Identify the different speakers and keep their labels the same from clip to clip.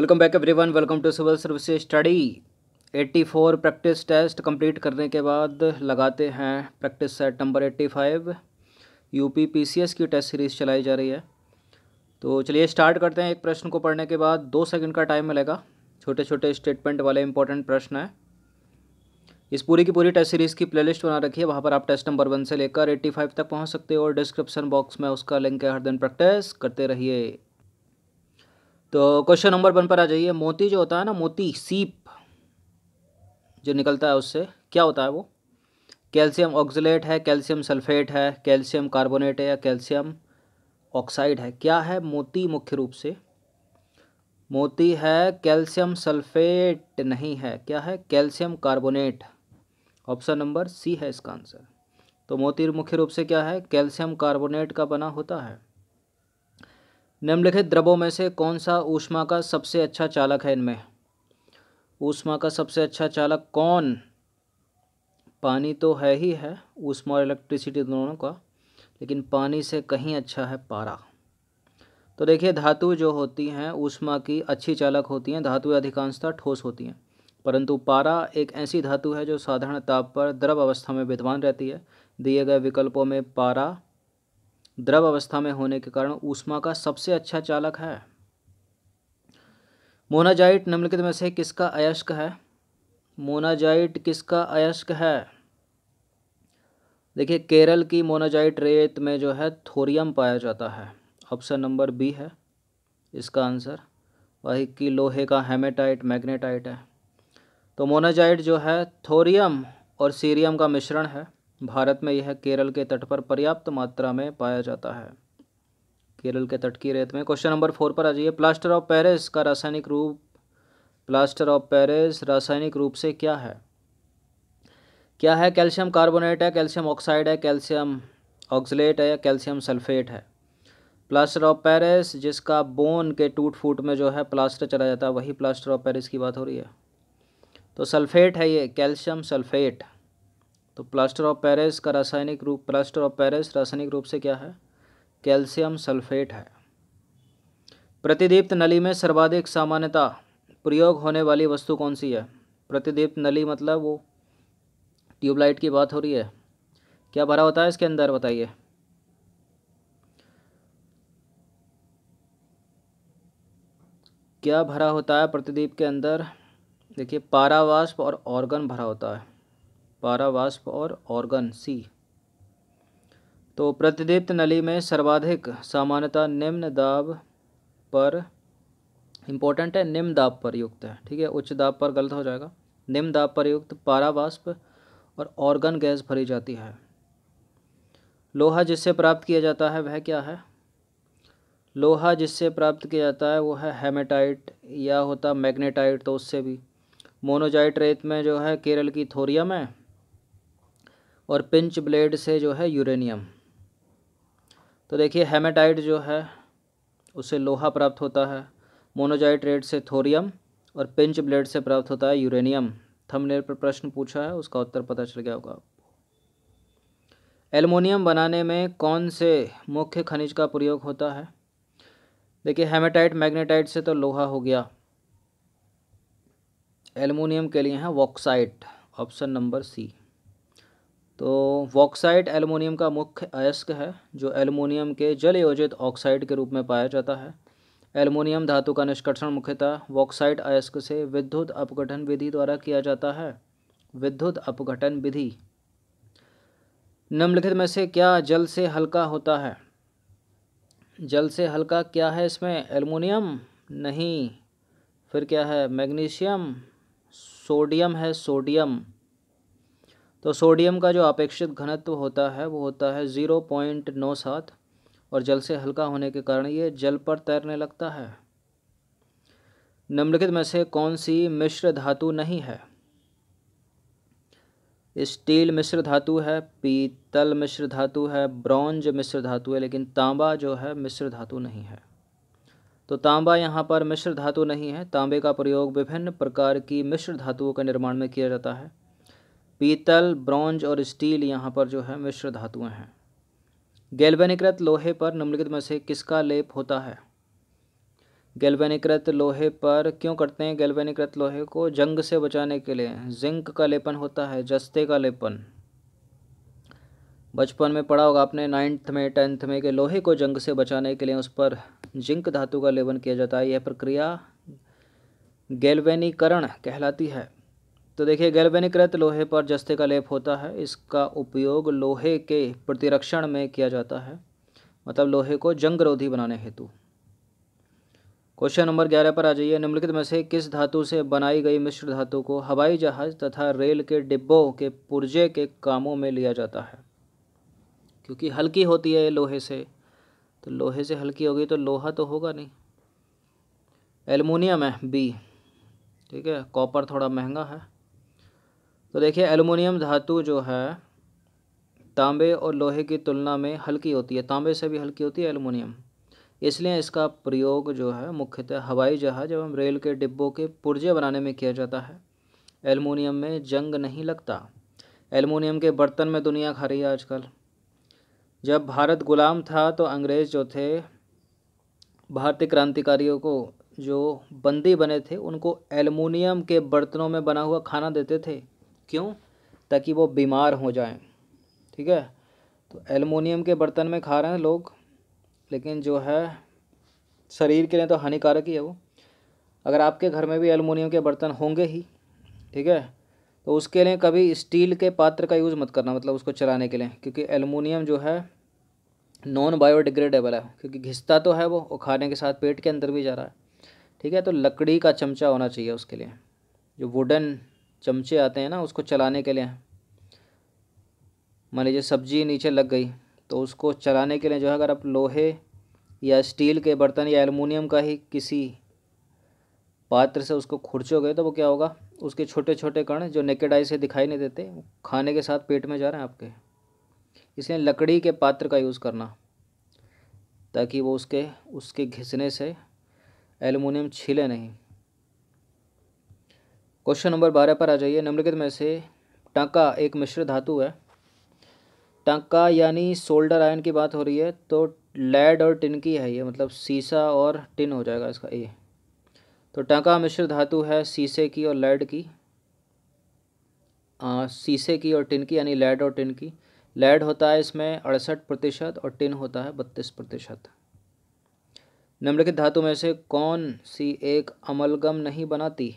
Speaker 1: welcome back everyone welcome to civil service study 84 practice test complete करने के बाद लगाते हैं practice set number 85 UP PCS की टेस्ट सीरीज़ चलाई जा रही है तो चलिए स्टार्ट करते हैं एक प्रश्न को पढ़ने के बाद दो सेकंड का टाइम मिलेगा छोटे छोटे स्टेटमेंट वाले इंपॉर्टेंट प्रश्न हैं इस पूरी की पूरी टेस्ट सीरीज़ की प्लेलिस्ट बना रखी है वहाँ पर आप टेस्ट नंबर वन से लेकर एट्टी फाइव तक पहुँच सकते हो और डिस्क्रिप्शन बॉक्स में उसका लिंक है हर दिन प्रैक्टिस करते रहिए तो क्वेश्चन नंबर वन पर आ जाइए मोती जो होता है ना मोती सीप जो निकलता है उससे क्या होता है वो कैल्शियम ऑक्सलेट है कैल्शियम सल्फेट है कैल्शियम कार्बोनेट है या कैल्शियम ऑक्साइड है क्या है मोती मुख्य रूप से मोती है कैल्शियम सल्फेट नहीं है क्या है calcium carbonate option number C है इसका आंसर तो मोती मुख्य रूप से क्या है कैल्शियम कार्बोनेट का बना होता है निम्नलिखित द्रवों में से कौन सा ऊष्मा का सबसे अच्छा चालक है इनमें ऊष्मा का सबसे अच्छा चालक कौन पानी तो है ही है ऊष्मा और इलेक्ट्रिसिटी दोनों का लेकिन पानी से कहीं अच्छा है पारा तो देखिए धातु जो होती हैं ऊष्मा की अच्छी चालक होती हैं धातु अधिकांशता ठोस होती हैं परंतु पारा एक ऐसी धातु है जो साधारण ताप पर द्रव अवस्था में विद्वान रहती है दिए गए विकल्पों में पारा द्रव अवस्था में होने के कारण ऊष्मा का सबसे अच्छा चालक है मोनाजाइट निम्नलिखित में से किसका अयस्क है मोनाजाइट किसका अयस्क है देखिए केरल की मोनाजाइट रेत में जो है थोरियम पाया जाता है ऑप्शन नंबर बी है इसका आंसर वही कि लोहे का हेमेटाइट मैग्नेटाइट है तो मोनाजाइट जो है थोरियम और सीरियम का मिश्रण है भारत में यह केरल के तट पर पर्याप्त मात्रा में पाया जाता है केरल के तट की रेत में क्वेश्चन नंबर फोर पर आ जाइए प्लास्टर ऑफ पेरिस का रासायनिक रूप प्लास्टर ऑफ पेरिस रासायनिक रूप से क्या है क्या है कैल्शियम कार्बोनेट है कैल्शियम ऑक्साइड है कैल्शियम ऑक्सलेट है या कैल्शियम सल्फेट है प्लास्टर ऑफ पेरिस जिसका बोन के टूट फूट में जो है प्लास्टर चला जाता है वही प्लास्टर ऑफ पेरिस की बात हो रही है तो सल्फेट है ये कैल्शियम सल्फेट तो प्लास्टर ऑफ पेरिस का रासायनिक रूप प्लास्टर ऑफ पेरिस रासायनिक रूप से क्या है कैल्शियम सल्फेट है प्रतिदीप्त नली में सर्वाधिक सामान्यता प्रयोग होने वाली वस्तु कौन सी है प्रतिदीप्त नली मतलब वो ट्यूबलाइट की बात हो रही है क्या भरा होता है इसके अंदर बताइए क्या भरा होता है प्रतिदीप के अंदर देखिए पारावाष्प और ऑर्गन भरा होता है पारावाष्प और ऑर्गन सी तो प्रतिदीप्त नली में सर्वाधिक सामान्यता निम्न दाब पर इम्पोर्टेंट है निम्न दाब पर युक्त है ठीक है उच्च दाब पर गलत हो जाएगा निम्न दाब पर युक्त पारावाष्प और ऑर्गन गैस भरी जाती है लोहा जिससे प्राप्त किया जाता है वह क्या है लोहा जिससे प्राप्त किया जाता है वो है हेमेटाइट या होता मैग्नेटाइट तो उससे भी मोनोजाइट रेत में जो है केरल की थोरियम है और पिंच ब्लेड से जो है यूरेनियम तो देखिए हेमेटाइट जो है उससे लोहा प्राप्त होता है मोनोजाइट रेड से थोरियम और पिंच ब्लेड से प्राप्त होता है यूरेनियम थंबनेल पर प्रश्न पूछा है उसका उत्तर पता चल गया होगा आपको एल्युमिनियम बनाने में कौन से मुख्य खनिज का प्रयोग होता है देखिए हेमेटाइट मैग्नेटाइट से तो लोहा हो गया एल्युमिनियम के लिए है वॉक्साइट ऑप्शन नंबर सी तो वॉक्साइड एलुमिनियम का मुख्य अयस्क है जो एलुमिनियम के जल योजित ऑक्साइड के रूप में पाया जाता है एलुमिनियम धातु का निष्कर्षण मुख्यतः वॉक्साइड अयस्क से विद्युत अपघटन विधि द्वारा किया जाता है विद्युत अपघटन विधि निम्नलिखित में से क्या जल से हल्का होता है जल से हल्का क्या है इसमें एलुमिनियम नहीं फिर क्या है मैग्नीशियम सोडियम है सोडियम तो सोडियम का जो अपेक्षित घनत्व होता है वो होता है ज़ीरो पॉइंट नौ सात और जल से हल्का होने के कारण ये जल पर तैरने लगता है निम्नलिखित में से कौन सी मिश्र धातु नहीं है स्टील मिश्र धातु है पीतल मिश्र धातु है ब्रॉन्ज मिश्र धातु है लेकिन तांबा जो है मिश्र धातु नहीं है तो तांबा यहाँ पर मिश्र धातु नहीं है तांबे का प्रयोग विभिन्न प्रकार की मिश्र धातुओं के निर्माण में किया जाता है पीतल ब्रॉन्ज और स्टील यहाँ पर जो है मिश्र धातुएं हैं गैल्वेनिकृत लोहे पर निम्नलिखित में से किसका लेप होता है गैल्वेनिकृत लोहे पर क्यों करते हैं गैल्वेनिकृत लोहे को जंग से बचाने के लिए जिंक का लेपन होता है जस्ते का लेपन बचपन में पढ़ा होगा आपने नाइन्थ में टेंथ में के लोहे को जंग से बचाने के लिए उस पर जिंक धातु का लेपन किया जाता है यह प्रक्रिया गैल्वेनीकरण कहलाती है तो देखिए गैल्वेनीकृत लोहे पर जस्ते का लेप होता है इसका उपयोग लोहे के प्रतिरक्षण में किया जाता है मतलब लोहे को जंग रोधी बनाने हेतु क्वेश्चन नंबर ग्यारह पर आ जाइए निम्नलिखित में से किस धातु से बनाई गई मिश्र धातु को हवाई जहाज तथा रेल के डिब्बों के पुर्जे के कामों में लिया जाता है क्योंकि हल्की होती है लोहे से तो लोहे से हल्की होगी तो लोहा तो होगा नहीं एलमोनियम है बी ठीक है कॉपर थोड़ा महंगा है तो देखिए एलुमिनियम धातु जो है तांबे और लोहे की तुलना में हल्की होती है तांबे से भी हल्की होती है एलुमिनियम इसलिए इसका प्रयोग जो है मुख्यतः हवाई जहाज़ एवं रेल के डिब्बों के पुर्जे बनाने में किया जाता है एलुमिनियम में जंग नहीं लगता एलुमिनियम के बर्तन में दुनिया खा रही है आजकल जब भारत गुलाम था तो अंग्रेज़ जो थे भारतीय क्रांतिकारियों को जो बंदी बने थे उनको एलुमिनियम के बर्तनों में बना हुआ खाना देते थे क्यों ताकि वो बीमार हो जाए ठीक है तो एलमिनियम के बर्तन में खा रहे हैं लोग लेकिन जो है शरीर के लिए तो हानिकारक ही है वो अगर आपके घर में भी एलमिनियम के बर्तन होंगे ही ठीक है तो उसके लिए कभी स्टील के पात्र का यूज़ मत करना मतलब उसको चलाने के लिए क्योंकि एलमिनियम जो है नॉन बायोडिग्रेडेबल है क्योंकि घिसता तो है वो और खाने के साथ पेट के अंदर भी जा रहा है ठीक है तो लकड़ी का चमचा होना चाहिए उसके लिए जो वुडन चमचे आते हैं ना उसको चलाने के लिए मान लीजिए सब्जी नीचे लग गई तो उसको चलाने के लिए जो है अगर आप लोहे या स्टील के बर्तन या एलमिनियम का ही किसी पात्र से उसको खुर्चोगे तो वो क्या होगा उसके छोटे छोटे कण जो नेकेड आई से दिखाई नहीं देते खाने के साथ पेट में जा रहे हैं आपके इसलिए लकड़ी के पात्र का यूज़ करना ताकि वो उसके उसके घिसने से एलुमिनियम छिले नहीं क्वेश्चन नंबर बारह पर आ जाइए निम्नलिखित में से टाका एक मिश्र धातु है टाका यानी सोल्डर आयन की बात हो रही है तो लेड और टिन की है ये मतलब सीसा और टिन हो जाएगा इसका ये तो टाका मिश्र धातु है शीशे की और लेड की शीशे की और टिन की यानी लेड और टिन की लेड होता है इसमें अड़सठ प्रतिशत और टिन होता है बत्तीस प्रतिशत निम्नलिखित धातु में से कौन सी एक अमलगम नहीं बनाती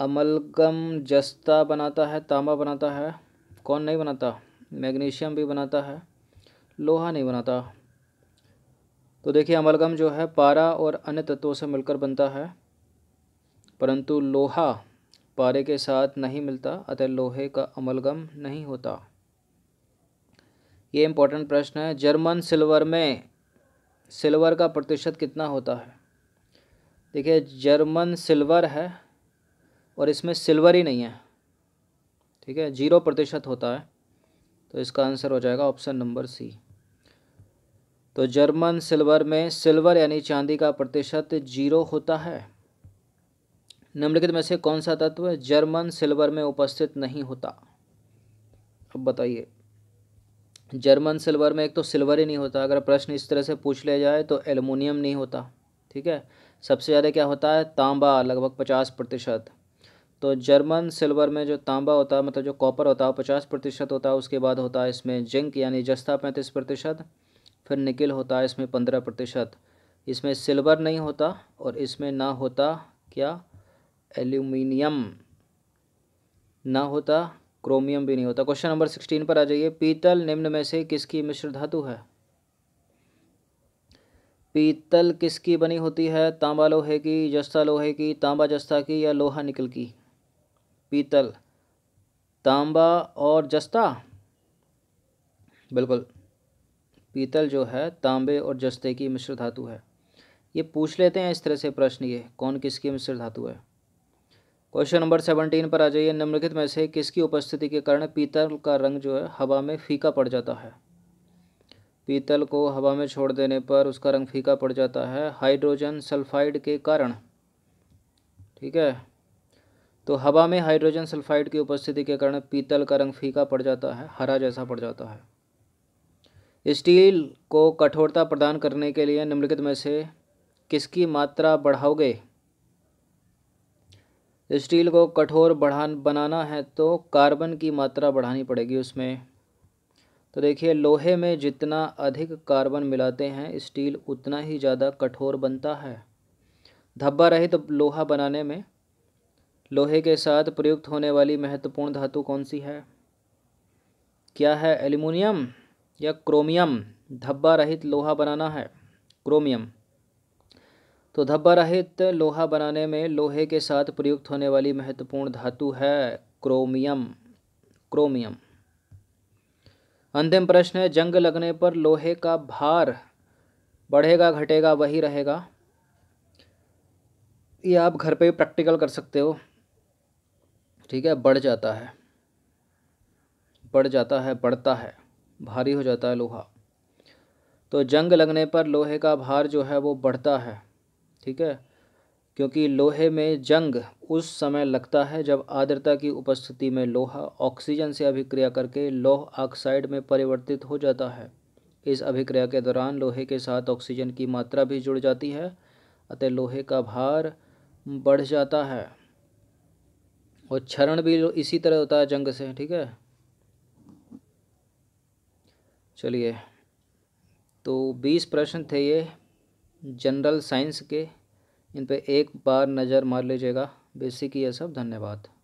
Speaker 1: अमलगम जस्ता बनाता है तांबा बनाता है कौन नहीं बनाता मैग्नीशियम भी बनाता है लोहा नहीं बनाता तो देखिए अमलगम जो है पारा और अन्य तत्वों से मिलकर बनता है परंतु लोहा पारे के साथ नहीं मिलता अतः लोहे का अमलगम नहीं होता ये इम्पोर्टेंट प्रश्न है जर्मन सिल्वर में सिल्वर का प्रतिशत कितना होता है देखिए जर्मन सिल्वर है और इसमें सिल्वर ही नहीं है ठीक है जीरो प्रतिशत होता है तो इसका आंसर हो जाएगा ऑप्शन नंबर सी तो जर्मन सिल्वर में सिल्वर यानी चांदी का प्रतिशत जीरो होता है निम्नलिखित में से कौन सा तत्व जर्मन सिल्वर में उपस्थित नहीं होता अब बताइए जर्मन सिल्वर में एक तो सिल्वर ही नहीं होता अगर प्रश्न इस तरह से पूछ लिया जाए तो एलुमिनियम नहीं होता ठीक है सबसे ज़्यादा क्या होता है तांबा लगभग पचास प्रतिशत तो जर्मन सिल्वर में जो तांबा होता है मतलब जो कॉपर होता है पचास प्रतिशत होता है उसके बाद होता है इसमें जिंक यानी जस्ता पैंतीस प्रतिशत फिर निकिल होता है इसमें पंद्रह प्रतिशत इसमें सिल्वर नहीं होता और इसमें ना होता क्या एल्यूमिनियम ना होता क्रोमियम भी नहीं होता क्वेश्चन नंबर सिक्सटीन पर आ जाइए पीतल निम्न में से किसकी मिश्र धातु है पीतल किसकी बनी होती है तांबा लोहे की जस्ता लोहे की तांबा जस्ता की या लोहा निकल की पीतल तांबा और जस्ता बिल्कुल पीतल जो है तांबे और जस्ते की मिश्र धातु है ये पूछ लेते हैं इस तरह से प्रश्न ये कौन किसकी मिश्र धातु है क्वेश्चन नंबर सेवनटीन पर आ जाइए निम्नलिखित में से किसकी उपस्थिति के कारण पीतल का रंग जो है हवा में फीका पड़ जाता है पीतल को हवा में छोड़ देने पर उसका रंग फीका पड़ जाता है हाइड्रोजन सल्फाइड के कारण ठीक है तो हवा में हाइड्रोजन सल्फाइड की उपस्थिति के कारण पीतल का रंग फीका पड़ जाता है हरा जैसा पड़ जाता है स्टील को कठोरता प्रदान करने के लिए निम्नलिखित में से किसकी मात्रा बढ़ाओगे स्टील को कठोर बढ़ान बनाना है तो कार्बन की मात्रा बढ़ानी पड़ेगी उसमें तो देखिए लोहे में जितना अधिक कार्बन मिलाते हैं स्टील उतना ही ज़्यादा कठोर बनता है धब्बा रहित तो लोहा बनाने में लोहे के साथ प्रयुक्त होने वाली महत्वपूर्ण धातु कौन सी है क्या है एल्यूमिनियम या क्रोमियम धब्बा रहित लोहा बनाना है क्रोमियम तो धब्बा रहित लोहा बनाने में लोहे के साथ प्रयुक्त होने वाली महत्वपूर्ण धातु है क्रोमियम क्रोमियम अंतिम प्रश्न है जंग लगने पर लोहे का भार बढ़ेगा घटेगा वही रहेगा ये आप घर पे प्रैक्टिकल कर सकते हो ठीक है बढ़ जाता है बढ़ जाता है बढ़ता है भारी हो जाता है लोहा तो जंग लगने पर लोहे का भार जो है वो बढ़ता है ठीक है क्योंकि लोहे में जंग उस समय लगता है जब आर्द्रता की उपस्थिति में लोहा ऑक्सीजन से अभिक्रिया करके लोह ऑक्साइड में परिवर्तित हो जाता है इस अभिक्रिया के दौरान लोहे के साथ ऑक्सीजन की मात्रा भी जुड़ जाती है अतः लोहे का भार बढ़ जाता है और क्षरण भी इसी तरह होता है जंग से ठीक है चलिए तो बीस प्रश्न थे ये जनरल साइंस के इन पे एक बार नज़र मार लीजिएगा बेसिक ये सब धन्यवाद